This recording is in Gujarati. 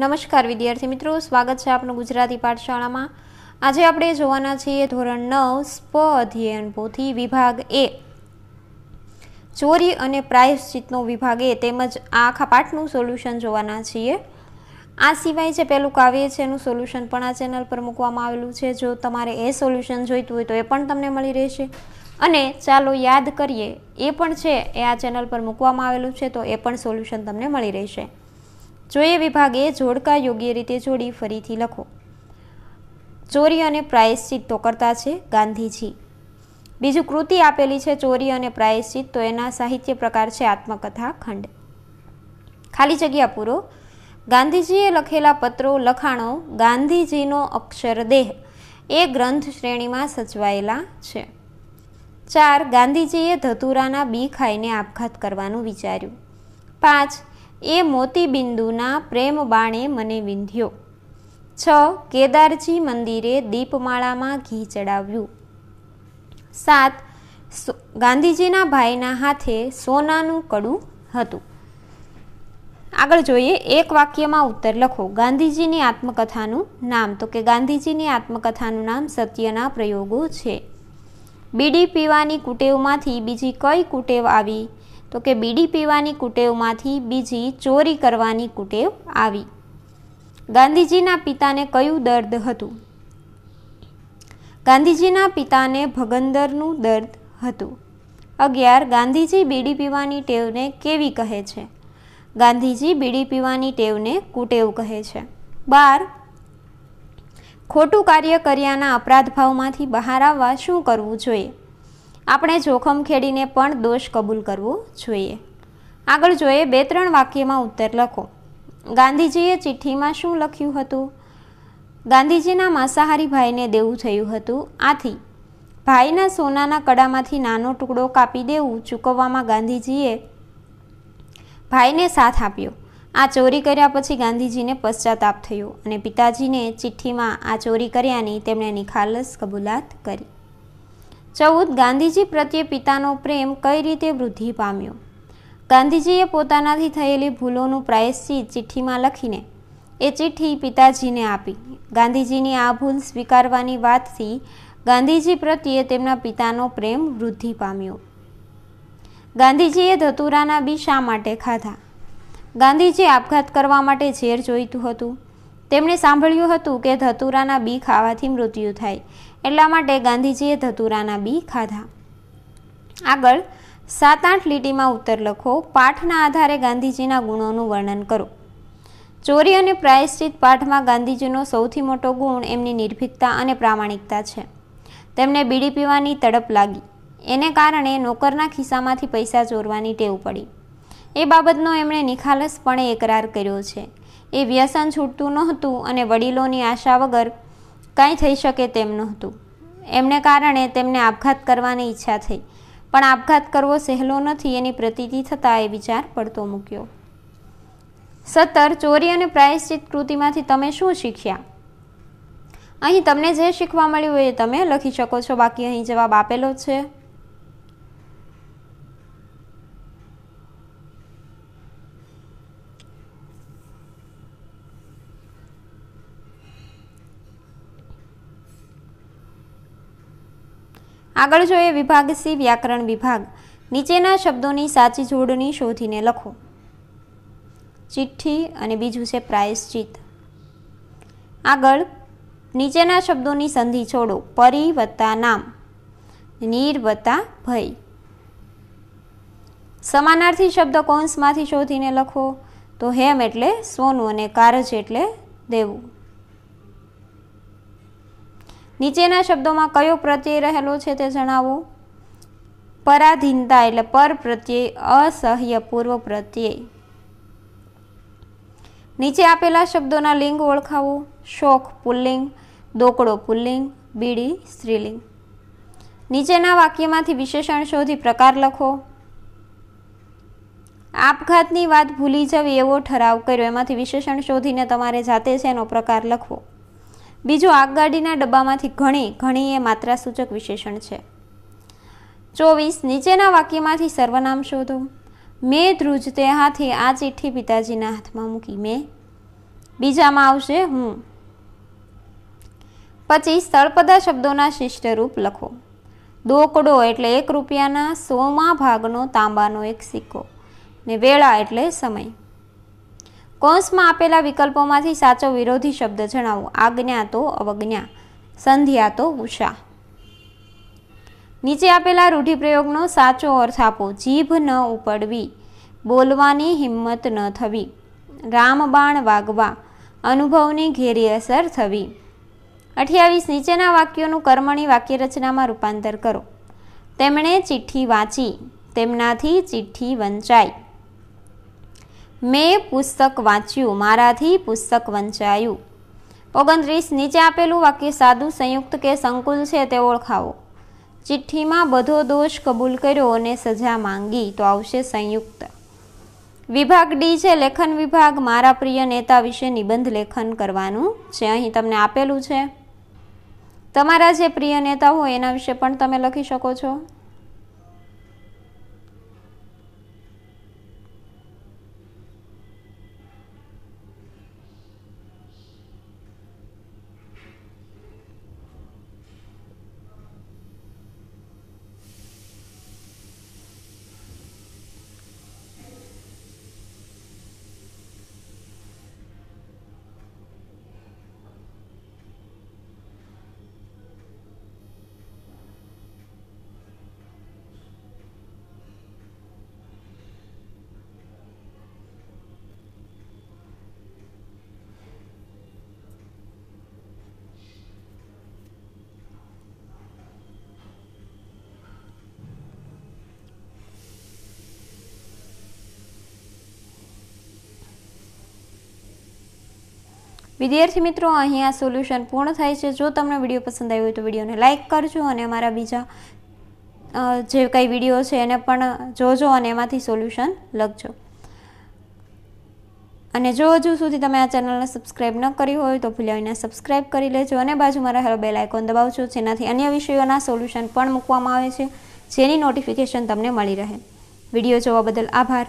નમસ્કાર વિદ્યાર્થી મિત્રો સ્વાગત છે આપનું ગુજરાતી પાઠશાળામાં આજે આપણે જોવાના છીએ ધોરણ નવ સ્પ અધ્યયન પોથી વિભાગ એ ચોરી અને પ્રાયશ્ચિતનો વિભાગ એ તેમજ આખા પાઠનું સોલ્યુશન જોવાના છીએ આ સિવાય જે પહેલું કાવ્ય છે એનું સોલ્યુશન પણ આ ચેનલ પર મૂકવામાં આવેલું છે જો તમારે એ સોલ્યુશન જોઈતું હોય તો એ પણ તમને મળી રહેશે અને ચાલો યાદ કરીએ એ પણ છે એ આ ચેનલ પર મૂકવામાં આવેલું છે તો એ પણ સોલ્યુશન તમને મળી રહેશે જોઈએ વિભાગે જોડકા યોગ્ય રીતે જોડી ફરીથી લખો ચોરી અને પ્રાયશ્ચિત તો કરતા છે ગાંધીજી બીજું કૃતિ આપેલી છે ચોરી અને પ્રાયશ્ચિત તો એના સાહિત્ય પ્રકાર છે આત્મકથા ખંડ ખાલી જગ્યા પૂરો ગાંધીજીએ લખેલા પત્રો લખાણો ગાંધીજીનો અક્ષરદેહ એ ગ્રંથ શ્રેણીમાં સચવાયેલા છે ચાર ગાંધીજીએ ધતુરાના બી ખાઈને આપઘાત કરવાનું વિચાર્યું પાંચ એ મોતીબિંદુના પ્રેમ બાણે મને વિંધ્યો છ કેદારજી મંદિરે દીપમાળામાં ઘી ચડાવ્યું સાત ગાંધીજીના ભાઈના હાથે સોનાનું કડું હતું આગળ જોઈએ એક વાક્યમાં ઉત્તર લખો ગાંધીજીની આત્મકથાનું નામ તો કે ગાંધીજીની આત્મકથાનું નામ સત્યના પ્રયોગો છે બીડી પીવાની કુટેવમાંથી બીજી કઈ કુટેવ આવી તો કે બીડી પીવાની કુટેવમાંથી બીજી ચોરી કરવાની કુટેવ આવી ગાંધીજીના પિતાને કયું દર્દ હતું ગાંધીજીના પિતાને ભગંદરનું દર્દ હતું અગિયાર ગાંધીજી બીડી પીવાની ટેવને કેવી કહે છે ગાંધીજી બીડી પીવાની ટેવને કુટેવ કહે છે બાર ખોટું કાર્ય કર્યાના અપરાધ ભાવમાંથી બહાર આવવા શું કરવું જોઈએ આપણે જોખમ ખેડીને પણ દોષ કબૂલ કરવો જોઈએ આગળ જોઈએ બે ત્રણ વાક્યમાં ઉત્તર લખો ગાંધીજીએ ચિઠ્ઠીમાં શું લખ્યું હતું ગાંધીજીના માંસાહારી ભાઈને દેવું થયું હતું આથી ભાઈના સોનાના કડામાંથી નાનો ટુકડો કાપી દેવું ચૂકવવામાં ગાંધીજીએ ભાઈને સાથ આપ્યો આ ચોરી કર્યા પછી ગાંધીજીને પશ્ચાતાપ થયો અને પિતાજીને ચિઠ્ઠીમાં આ ચોરી કર્યાની તેમણે નિખાલસ કબૂલાત કરી ચૌદ ગાંધીજી પ્રત્યે પિતાનો પ્રેમ કઈ રીતે વૃદ્ધિ પામ્યો ગાંધીજીએ પોતાનાથી થયેલી ભૂલોનું પ્રાયશ્ચિત ચિઠ્ઠીમાં લખીને એ ચિઠ્ઠી પિતાજીને આપી ગાંધીજીની આ ભૂલ સ્વીકારવાની વાતથી ગાંધીજી પ્રત્યે તેમના પિતાનો પ્રેમ વૃદ્ધિ પામ્યો ગાંધીજીએ ધતુરાના બી શા માટે ખાધા ગાંધીજી આપઘાત કરવા માટે ઝેર જોઈતું હતું તેમણે સાંભળ્યું હતું કે ધતુરાના બી ખાવાથી મૃત્યુ થાય એટલા માટે ગાંધીજીએ ધતુરાના બી ખાધા આગળ સાત આઠ લીટીમાં ઉત્તર લખો પાઠના આધારે ગાંધીજીના ગુણોનું વર્ણન કરો ચોરી અને પ્રાયશ્ચિત પાઠમાં ગાંધીજીનો સૌથી મોટો ગુણ એમની નિર્ભીકતા અને પ્રામાણિકતા છે તેમને બીડી પીવાની તડપ લાગી એને કારણે નોકરના ખિસ્સામાંથી પૈસા ચોરવાની ટેવ પડી એ બાબતનો એમણે નિખાલસપણે એકરાર કર્યો છે એ વ્યસન છૂટતું નહોતું અને વડીલોની આશા વગર કાંઈ થઈ શકે તેમ નહોતું એમને કારણે તેમને આપઘાત કરવાની ઈચ્છા થઈ પણ આપઘાત કરવો સહેલો નથી એની પ્રતીતિ થતાં એ વિચાર પડતો મૂક્યો સત્તર ચોરી અને પ્રાયશ્ચિત કૃતિમાંથી તમે શું શીખ્યા અહીં તમને જે શીખવા મળ્યું એ તમે લખી શકો છો બાકી અહીં જવાબ આપેલો છે આગળ જોઈએ વિભાગ સી વ્યાકરણ વિભાગ નીચેના શબ્દોની સાચી જોડણી શોધીને લખો ચિઠ્ઠી અને બીજું છે પ્રાયશ્ચિત આગળ નીચેના શબ્દોની સંધિ છોડો પરી વત્તા નામ નીર વત્તા ભય સમાનાર્થી શબ્દ કૌંસમાંથી શોધીને લખો તો હેમ એટલે સોનું અને કારજ એટલે દેવું નીચેના શબ્દોમાં કયો પ્રત્યય રહેલો છે તે જણાવો પરાધીનતા એટલે પર પ્રત્યય અસહ્ય પૂર્વ પ્રત્યય નીચે આપેલા શબ્દોના લિંગ ઓળખાવો શોખ પુલ્લિંગ દોકડો પુલ્લિંગ બીડી સ્ત્રીલિંગ નીચેના વાક્યમાંથી વિશેષણ શોધી પ્રકાર લખો આપઘાતની વાત ભૂલી જવી એવો ઠરાવ કર્યો એમાંથી વિશેષણ શોધીને તમારે જાતે છે એનો પ્રકાર લખવો બીજું આગગાડીના ડબ્બામાંથી ઘણી ઘણી એ માત્રાસૂચક વિશેષણ છે ચોવીસ નીચેના વાક્યમાંથી સર્વનામ શોધો મેં ધ્રુજ તે હાથે આ ચિઠ્ઠી પિતાજીના હાથમાં મૂકી મેં બીજામાં આવશે હું પછી સ્થળપદા શબ્દોના શિષ્ટ રૂપ લખો દોકડો એટલે એક રૂપિયાના સોમાં ભાગનો તાંબાનો એક સિક્કો ને વેળા એટલે સમય કૌંસમાં આપેલા વિકલ્પોમાંથી સાચો વિરોધી શબ્દ જણાવો આજ્ઞા તો અવજ્ઞા સંધ્યા તો ઉષા નીચે આપેલા રૂઢિપ્રયોગનો સાચો અર્થ આપો જીભ ન ઉપડવી બોલવાની હિંમત ન થવી રામબાણ વાગવા અનુભવની ઘેરી અસર થવી અઠ્યાવીસ નીચેના વાક્યોનું કર્મણી વાક્ય રચનામાં રૂપાંતર કરો તેમણે ચિઠ્ઠી વાંચી તેમનાથી ચિઠ્ઠી વંચાઈ મેં પુસ્તક વાંચ્યું મારાથી પુસ્તક વંચાયું ઓગણત્રીસ નીચે આપેલું વાક્ય સાદું સંયુક્ત કે સંકુલ છે તે ઓળખાવો ચિઠ્ઠીમાં બધો દોષ કબૂલ કર્યો અને સજા માંગી તો આવશે સંયુક્ત વિભાગ ડી છે લેખન વિભાગ મારા પ્રિય નેતા વિશે નિબંધ લેખન કરવાનું છે અહીં તમને આપેલું છે તમારા જે પ્રિય નેતા હોય એના વિશે પણ તમે લખી શકો છો વિદ્યાર્થી મિત્રો અહીંયા સોલ્યુશન પૂર્ણ થાય છે જો તમને વિડીયો પસંદ આવ્યો તો વિડીયોને લાઇક કરજો અને અમારા બીજા જે કંઈ વિડીયો છે એને પણ જોજો અને એમાંથી સોલ્યુશન લખજો અને જો હજુ સુધી તમે આ ચેનલને સબસ્ક્રાઇબ ન કરી હોય તો ભૂલ્યા વિના સબસ્ક્રાઈબ કરી લેજો અને બાજુમાં રહેલો બેલ આઇકોન દબાવજો જેનાથી અન્ય વિષયોના સોલ્યુશન પણ મૂકવામાં આવે છે જેની નોટિફિકેશન તમને મળી રહે વિડીયો જોવા બદલ આભાર